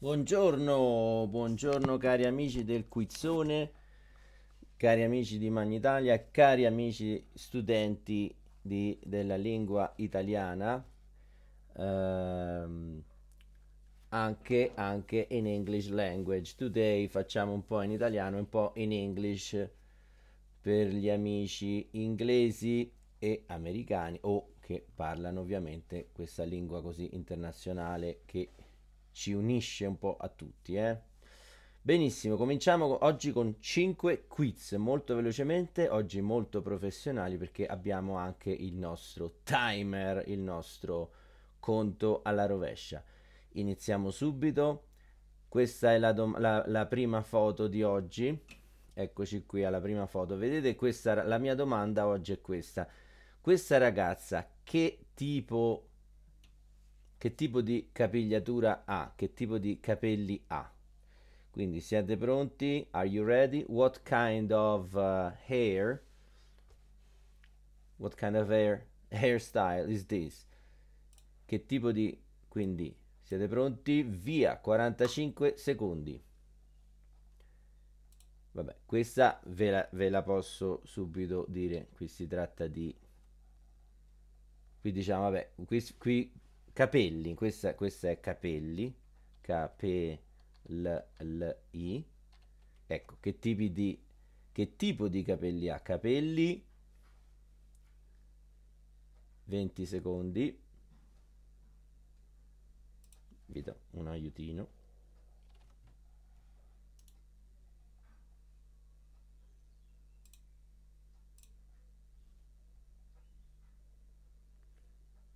Buongiorno, buongiorno cari amici del Quizzone, cari amici di Magnitalia, cari amici studenti di, della lingua italiana, ehm, anche, anche, in English language. Today facciamo un po' in italiano e un po' in English per gli amici inglesi e americani o che parlano ovviamente questa lingua così internazionale che ci unisce un po' a tutti, eh? Benissimo, cominciamo oggi con 5 quiz molto velocemente, oggi molto professionali perché abbiamo anche il nostro timer, il nostro conto alla rovescia. Iniziamo subito. Questa è la, la, la prima foto di oggi. Eccoci qui alla prima foto. Vedete, questa, la mia domanda oggi è questa. Questa ragazza che tipo che tipo di capigliatura ha, che tipo di capelli ha. Quindi siete pronti? Are you ready? What kind of uh, hair? What kind of hair hairstyle is this? Che tipo di quindi siete pronti? Via 45 secondi. Vabbè, questa ve la, ve la posso subito dire. Qui si tratta di qui diciamo vabbè, qui, qui Capelli, questa, questa è capelli, k p Ecco, che, tipi di, che tipo di capelli ha? Capelli, 20 secondi, vi do un aiutino.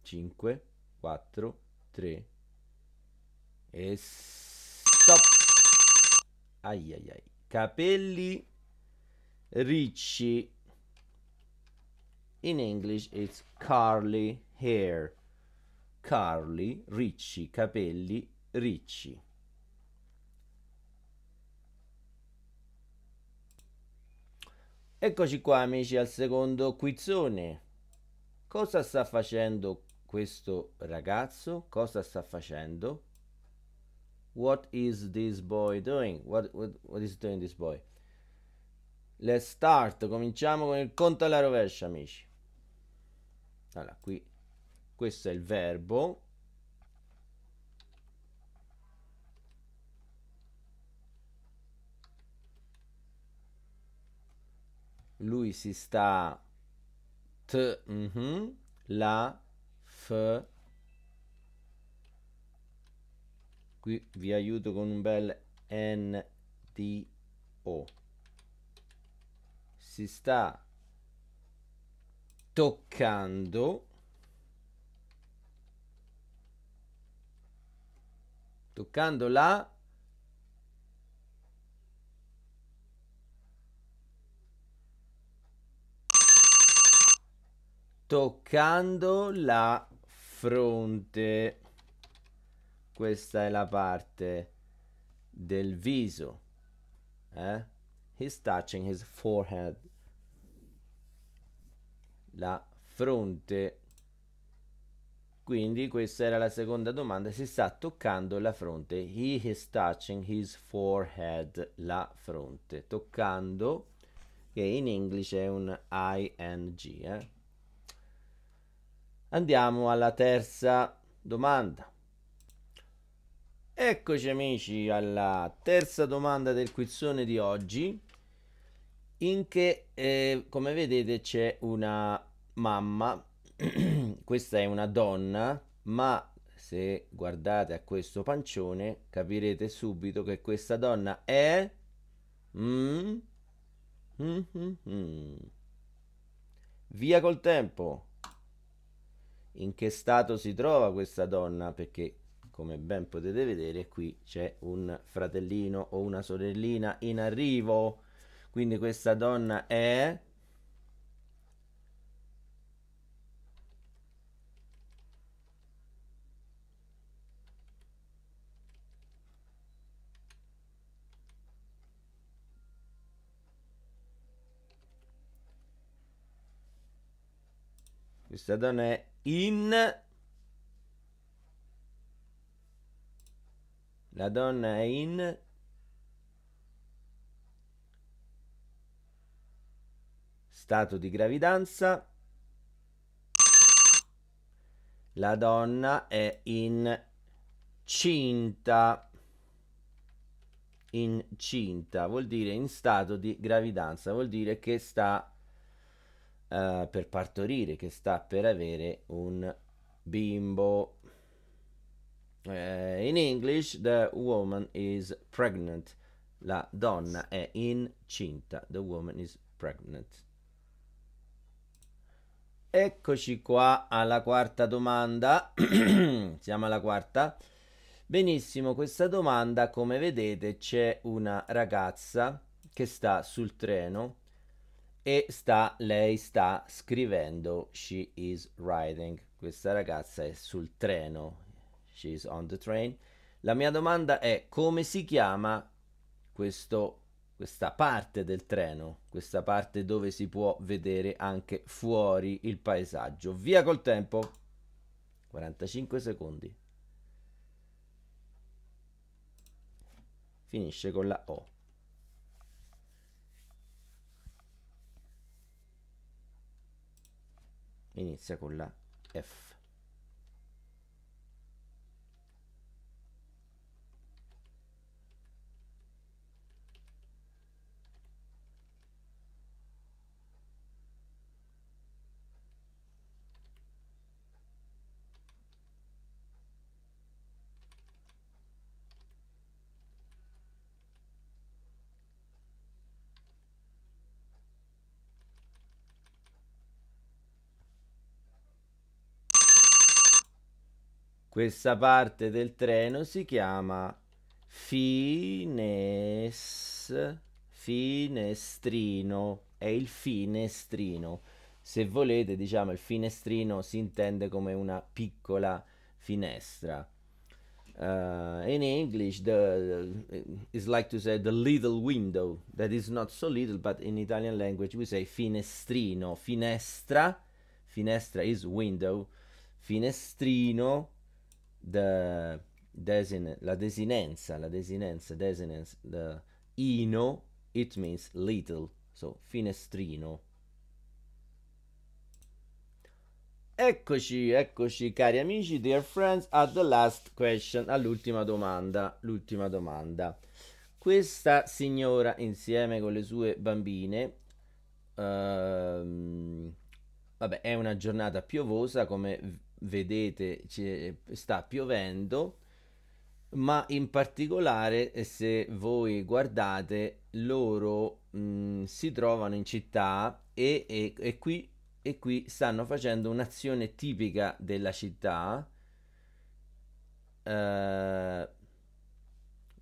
Cinque. 4, 3 e stop. Ai ai ai. Capelli ricci. In English it's curly hair. Curly, ricci, capelli ricci. Eccoci qua amici al secondo quizzone. Cosa sta facendo questo ragazzo cosa sta facendo what is this boy doing what, what, what is doing this boy let's start cominciamo con il conto alla rovescia amici allora qui questo è il verbo lui si sta t mm -hmm, la f qui vi aiuto con un bel n d o si sta toccando toccando la toccando la fronte, questa è la parte del viso. Eh? He's touching his forehead. La fronte. Quindi questa era la seconda domanda. Si sta toccando la fronte. He is touching his forehead. La fronte. Toccando, che in inglese è un ing. Eh? Andiamo alla terza domanda. Eccoci amici alla terza domanda del quizzone di oggi in che eh, come vedete c'è una mamma, questa è una donna, ma se guardate a questo pancione capirete subito che questa donna è... Mm. Mm-hmm. Via col tempo! in che stato si trova questa donna perché come ben potete vedere qui c'è un fratellino o una sorellina in arrivo quindi questa donna è Questa donna è in... La donna è in... Stato di gravidanza. La donna è in incinta. Incinta vuol dire in stato di gravidanza, vuol dire che sta eh, per partorire, che sta per avere un bimbo. Uh, in English, the woman is pregnant. La donna è incinta. The woman is pregnant. Eccoci qua alla quarta domanda. Siamo alla quarta. Benissimo, questa domanda, come vedete, c'è una ragazza che sta sul treno e sta, lei sta scrivendo She is riding. Questa ragazza è sul treno. She is on the train. La mia domanda è come si chiama questo, questa parte del treno, questa parte dove si può vedere anche fuori il paesaggio. Via col tempo. 45 secondi. Finisce con la O. inizia con la F Questa parte del treno si chiama fines, finestrino, è il finestrino. Se volete, diciamo, il finestrino si intende come una piccola finestra. Uh, in English, the is like to say the little window that is not so little, but in Italian language we say finestrino, finestra, finestra is window, finestrino the desin- la desinenza, la desinenza, desinenza, the ino, it means little, so finestrino. Eccoci, eccoci cari amici, dear friends, at the last question, all'ultima domanda, l'ultima domanda. Questa signora insieme con le sue bambine, ehm, vabbè, è una giornata piovosa come vedete sta piovendo ma in particolare se voi guardate loro mh, mm, si trovano in città e, e, e, qui, e qui stanno facendo un'azione tipica della città eh,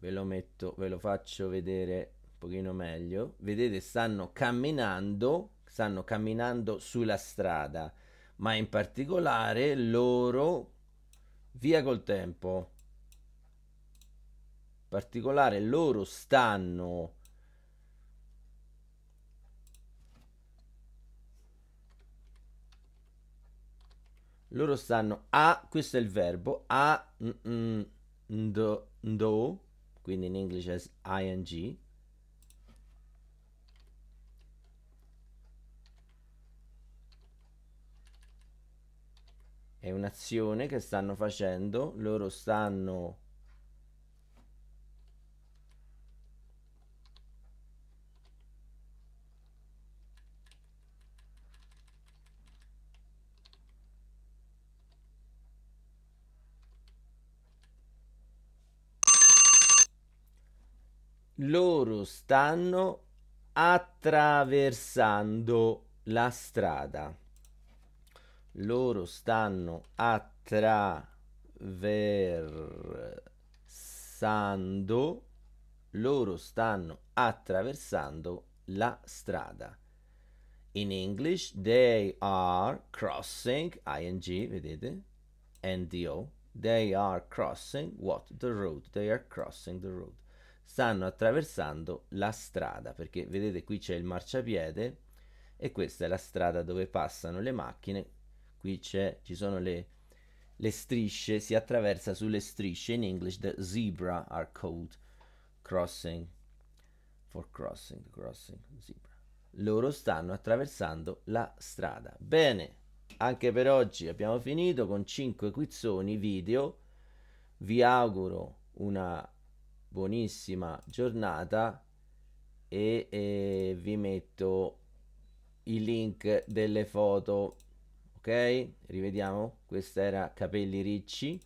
ve lo metto ve lo faccio vedere un pochino meglio vedete stanno camminando stanno camminando sulla strada ma in particolare loro via col tempo in particolare loro stanno loro stanno a questo è il verbo a ndo, quindi in inglese ing è un'azione che stanno facendo, loro stanno loro stanno attraversando la strada loro stanno attraversando loro stanno attraversando la strada in English they are crossing ing vedete ndo they are crossing what the road they are crossing the road stanno attraversando la strada perché vedete qui c'è il marciapiede e questa è la strada dove passano le macchine qui ci sono le, le, strisce, si attraversa sulle strisce, in English the zebra are called crossing, for crossing, crossing, zebra. Loro stanno attraversando la strada. Bene, anche per oggi abbiamo finito con 5 quizzoni video. Vi auguro una buonissima giornata e, e vi metto i link delle foto ok rivediamo questa era capelli ricci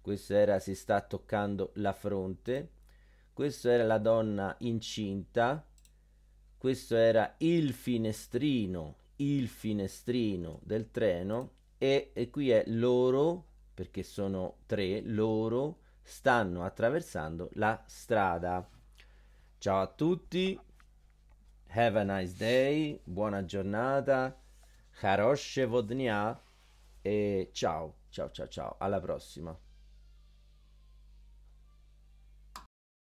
questa era si sta toccando la fronte questa era la donna incinta questo era il finestrino il finestrino del treno e, e qui è loro perché sono tre loro stanno attraversando la strada ciao a tutti have a nice day buona giornata Хорошего Vodnia e ciao, ciao ciao ciao, alla prossima.